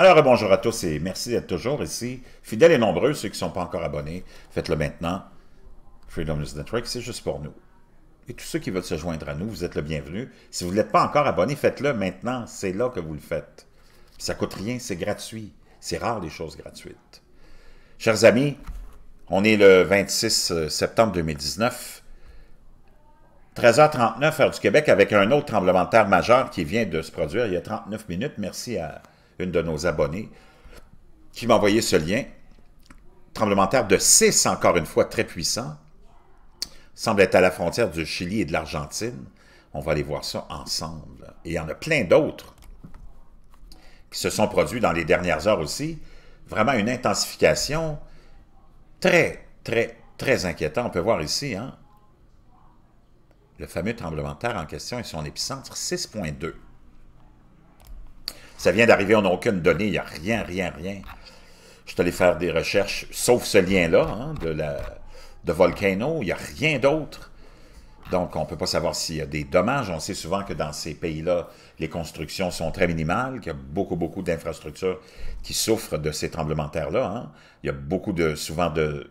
Alors, bonjour à tous et merci d'être toujours ici. Fidèles et nombreux, ceux qui ne sont pas encore abonnés, faites-le maintenant. Freedom News Network, c'est juste pour nous. Et tous ceux qui veulent se joindre à nous, vous êtes le bienvenu. Si vous n'êtes pas encore abonné, faites-le maintenant. C'est là que vous le faites. Ça ça coûte rien, c'est gratuit. C'est rare les choses gratuites. Chers amis, on est le 26 euh, septembre 2019. 13h39, heure du Québec, avec un autre tremblement de terre majeur qui vient de se produire il y a 39 minutes. Merci à une de nos abonnées, qui m'a envoyé ce lien. Tremblement de 6, encore une fois, très puissant. Semble être à la frontière du Chili et de l'Argentine. On va aller voir ça ensemble. Et il y en a plein d'autres qui se sont produits dans les dernières heures aussi. Vraiment une intensification très, très, très inquiétante. On peut voir ici, hein, le fameux tremblement en question et son épicentre 6.2. Ça vient d'arriver, on n'a aucune donnée, il n'y a rien, rien, rien. Je suis allé faire des recherches, sauf ce lien-là, hein, de, de Volcano, il n'y a rien d'autre. Donc, on ne peut pas savoir s'il y a des dommages. On sait souvent que dans ces pays-là, les constructions sont très minimales, qu'il y a beaucoup, beaucoup d'infrastructures qui souffrent de ces tremblements de terre-là. Hein. Il y a beaucoup, de, souvent, de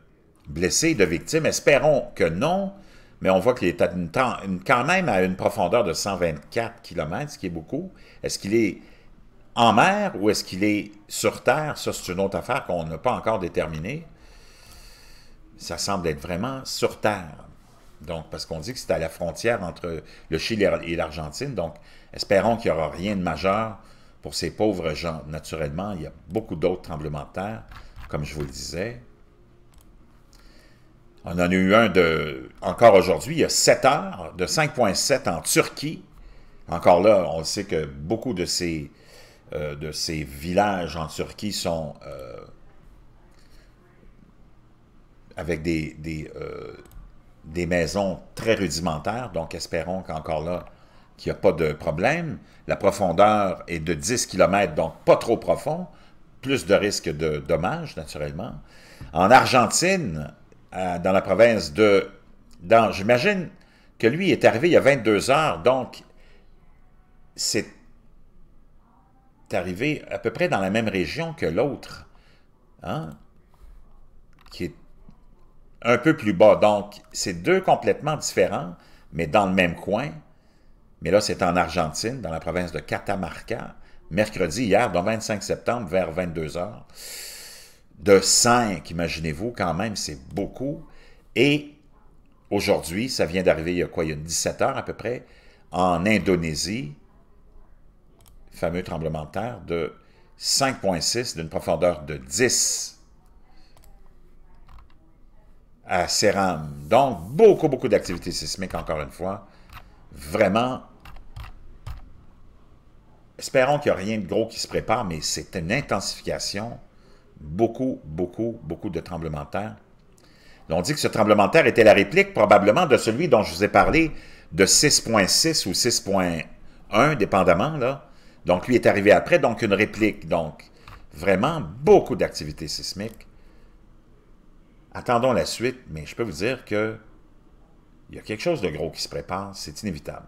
blessés, de victimes. Espérons que non, mais on voit qu'il est quand même à une profondeur de 124 km, ce qui est beaucoup. Est-ce qu'il est en mer ou est-ce qu'il est sur terre? Ça, c'est une autre affaire qu'on n'a pas encore déterminée. Ça semble être vraiment sur terre. Donc, parce qu'on dit que c'est à la frontière entre le Chili et l'Argentine. Donc, espérons qu'il n'y aura rien de majeur pour ces pauvres gens. Naturellement, il y a beaucoup d'autres tremblements de terre, comme je vous le disais. On en a eu un de, encore aujourd'hui, il y a 7 heures, de 5.7 en Turquie. Encore là, on sait que beaucoup de ces euh, de ces villages en Turquie sont euh, avec des, euh, des, maisons très rudimentaires, donc espérons qu'encore là, qu'il n'y a pas de problème. La profondeur est de 10 km, donc pas trop profond, plus de risque de dommages, naturellement. En Argentine, dans la province de... J'imagine que lui est arrivé il y a 22 heures, donc c'est arrivé à peu près dans la même région que l'autre, hein, qui est un peu plus bas. Donc, c'est deux complètement différents, mais dans le même coin. Mais là, c'est en Argentine, dans la province de Catamarca, mercredi, hier, donc 25 septembre, vers 22 h De 5, imaginez-vous, quand même, c'est beaucoup. Et aujourd'hui, ça vient d'arriver il y a quoi, il y a 17 heures à peu près, en Indonésie, fameux tremblement de terre, de 5,6 d'une profondeur de 10 à Séram. Donc, beaucoup, beaucoup d'activités sismiques, encore une fois. Vraiment, espérons qu'il n'y a rien de gros qui se prépare, mais c'est une intensification. Beaucoup, beaucoup, beaucoup de tremblements de terre. On dit que ce tremblement de terre était la réplique probablement de celui dont je vous ai parlé de 6.6 ou 6.1, dépendamment, là, donc, lui est arrivé après, donc une réplique. Donc, vraiment, beaucoup d'activités sismiques. Attendons la suite, mais je peux vous dire que il y a quelque chose de gros qui se prépare, c'est inévitable.